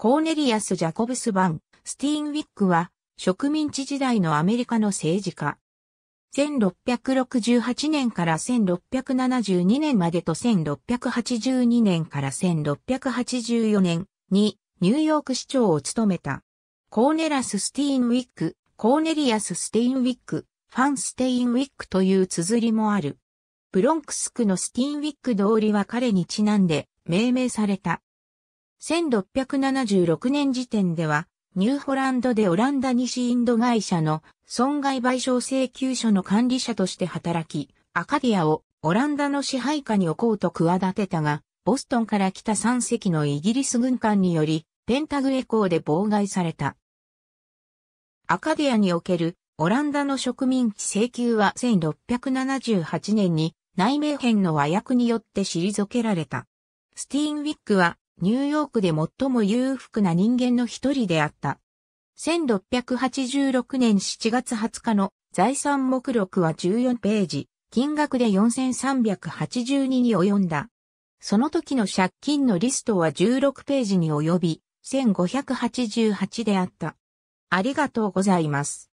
コーネリアス・ジャコブス・バン、スティーンウィックは、植民地時代のアメリカの政治家。1668年から1672年までと1682年から1684年にニューヨーク市長を務めた。コーネラス・スティーンウィック、コーネリアス・スティーンウィック、ファン・ステインウィックという綴りもある。ブロンクス区のスティーンウィック通りは彼にちなんで命名された。1676年時点では、ニューホランドでオランダ西インド会社の損害賠償請求書の管理者として働き、アカディアをオランダの支配下に置こうと企てたが、ボストンから来た3隻のイギリス軍艦により、ペンタグエコーで妨害された。アカディアにおけるオランダの植民地請求は1678年に内名編の和訳によって退けられた。スティーンウィックはニューヨークで最も裕福な人間の一人であった。1686年7月20日の財産目録は14ページ、金額で4382に及んだ。その時の借金のリストは16ページに及び、1588であった。ありがとうございます。